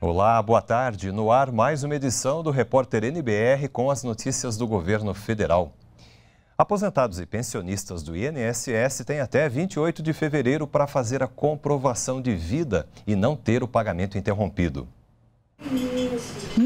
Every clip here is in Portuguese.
Olá, boa tarde. No ar, mais uma edição do Repórter NBR com as notícias do governo federal. Aposentados e pensionistas do INSS têm até 28 de fevereiro para fazer a comprovação de vida e não ter o pagamento interrompido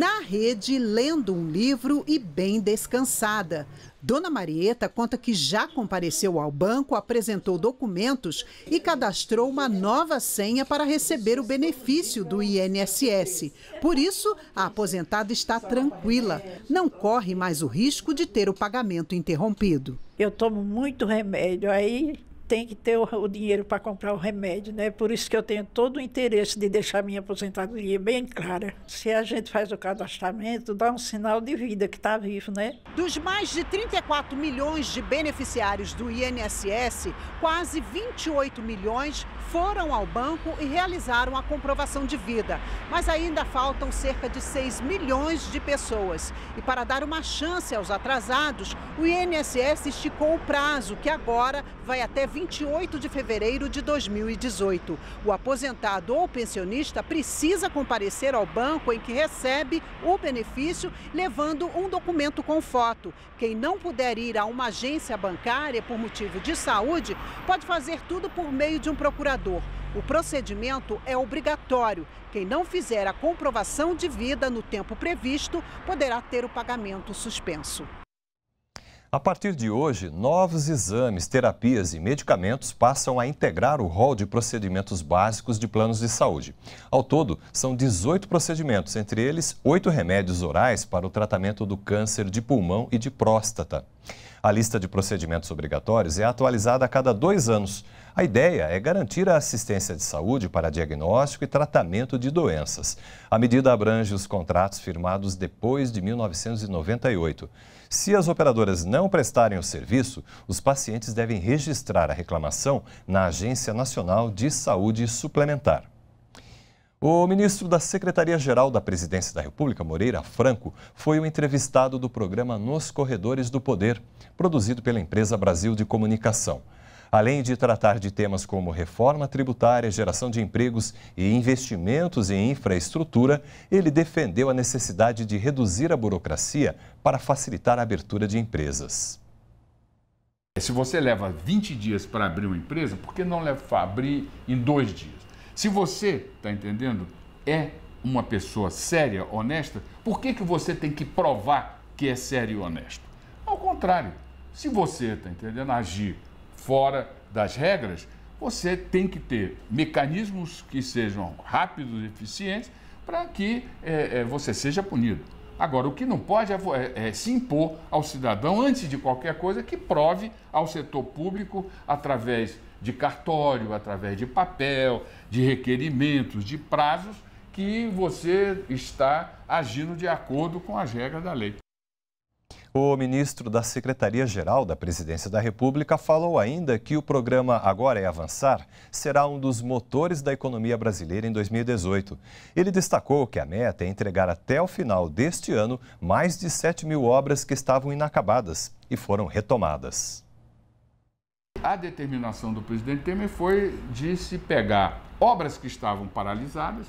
na rede, lendo um livro e bem descansada. Dona Marieta conta que já compareceu ao banco, apresentou documentos e cadastrou uma nova senha para receber o benefício do INSS. Por isso, a aposentada está tranquila, não corre mais o risco de ter o pagamento interrompido. Eu tomo muito remédio, aí tem que ter o, o dinheiro para comprar o remédio, né? Por isso que eu tenho todo o interesse de deixar minha aposentadoria bem clara. Se a gente faz o cadastramento, dá um sinal de vida que está vivo, né? Dos mais de 34 milhões de beneficiários do INSS, quase 28 milhões foram ao banco e realizaram a comprovação de vida. Mas ainda faltam cerca de 6 milhões de pessoas. E para dar uma chance aos atrasados, o INSS esticou o prazo, que agora vai até 20 28 de fevereiro de 2018. O aposentado ou pensionista precisa comparecer ao banco em que recebe o benefício, levando um documento com foto. Quem não puder ir a uma agência bancária por motivo de saúde, pode fazer tudo por meio de um procurador. O procedimento é obrigatório. Quem não fizer a comprovação de vida no tempo previsto poderá ter o pagamento suspenso. A partir de hoje, novos exames, terapias e medicamentos passam a integrar o rol de procedimentos básicos de planos de saúde. Ao todo, são 18 procedimentos, entre eles oito remédios orais para o tratamento do câncer de pulmão e de próstata. A lista de procedimentos obrigatórios é atualizada a cada dois anos. A ideia é garantir a assistência de saúde para diagnóstico e tratamento de doenças. A medida abrange os contratos firmados depois de 1998. Se as operadoras não prestarem o serviço, os pacientes devem registrar a reclamação na Agência Nacional de Saúde Suplementar. O ministro da Secretaria-Geral da Presidência da República, Moreira Franco, foi o entrevistado do programa Nos Corredores do Poder, produzido pela empresa Brasil de Comunicação. Além de tratar de temas como reforma tributária, geração de empregos e investimentos em infraestrutura, ele defendeu a necessidade de reduzir a burocracia para facilitar a abertura de empresas. Se você leva 20 dias para abrir uma empresa, por que não para abrir em dois dias? Se você, está entendendo, é uma pessoa séria, honesta, por que, que você tem que provar que é sério e honesto? Ao contrário, se você, está entendendo, agir fora das regras, você tem que ter mecanismos que sejam rápidos e eficientes para que é, é você seja punido. Agora, o que não pode é, é, é, se impor ao cidadão, antes de qualquer coisa, que prove ao setor público, através de cartório, através de papel, de requerimentos, de prazos, que você está agindo de acordo com as regras da lei. O ministro da Secretaria-Geral da Presidência da República falou ainda que o programa Agora é Avançar será um dos motores da economia brasileira em 2018. Ele destacou que a meta é entregar até o final deste ano mais de 7 mil obras que estavam inacabadas e foram retomadas. A determinação do presidente Temer foi de se pegar obras que estavam paralisadas,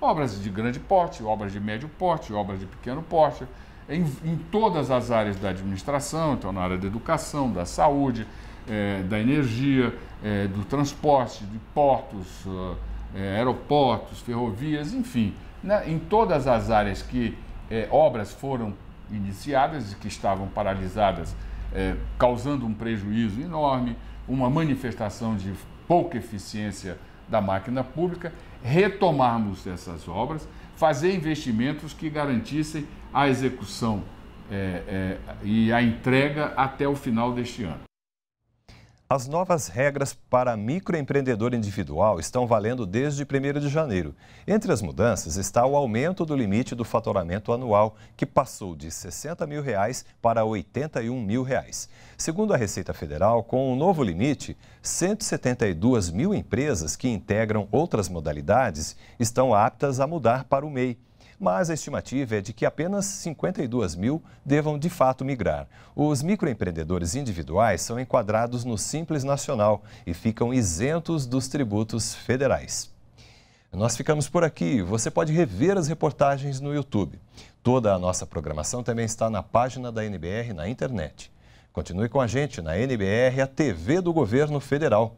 obras de grande porte, obras de médio porte, obras de pequeno porte em, em todas as áreas da administração, então na área da educação, da saúde, é, da energia, é, do transporte, de portos, é, aeroportos, ferrovias, enfim, né, em todas as áreas que obras foram iniciadas e que estavam paralisadas, causando um prejuízo enorme, uma manifestação de pouca eficiência da máquina pública, retomarmos essas obras, fazer investimentos que garantissem a execução é, é, e a entrega até o final deste ano. As novas regras para microempreendedor individual estão valendo desde 1 de janeiro. Entre as mudanças está o aumento do limite do faturamento anual, que passou de R$ 60 mil reais para R$ 81 mil. Reais. Segundo a Receita Federal, com o novo limite, 172 mil empresas que integram outras modalidades estão aptas a mudar para o MEI mas a estimativa é de que apenas 52 mil devam de fato migrar. Os microempreendedores individuais são enquadrados no Simples Nacional e ficam isentos dos tributos federais. Nós ficamos por aqui. Você pode rever as reportagens no YouTube. Toda a nossa programação também está na página da NBR na internet. Continue com a gente na NBR, a TV do Governo Federal.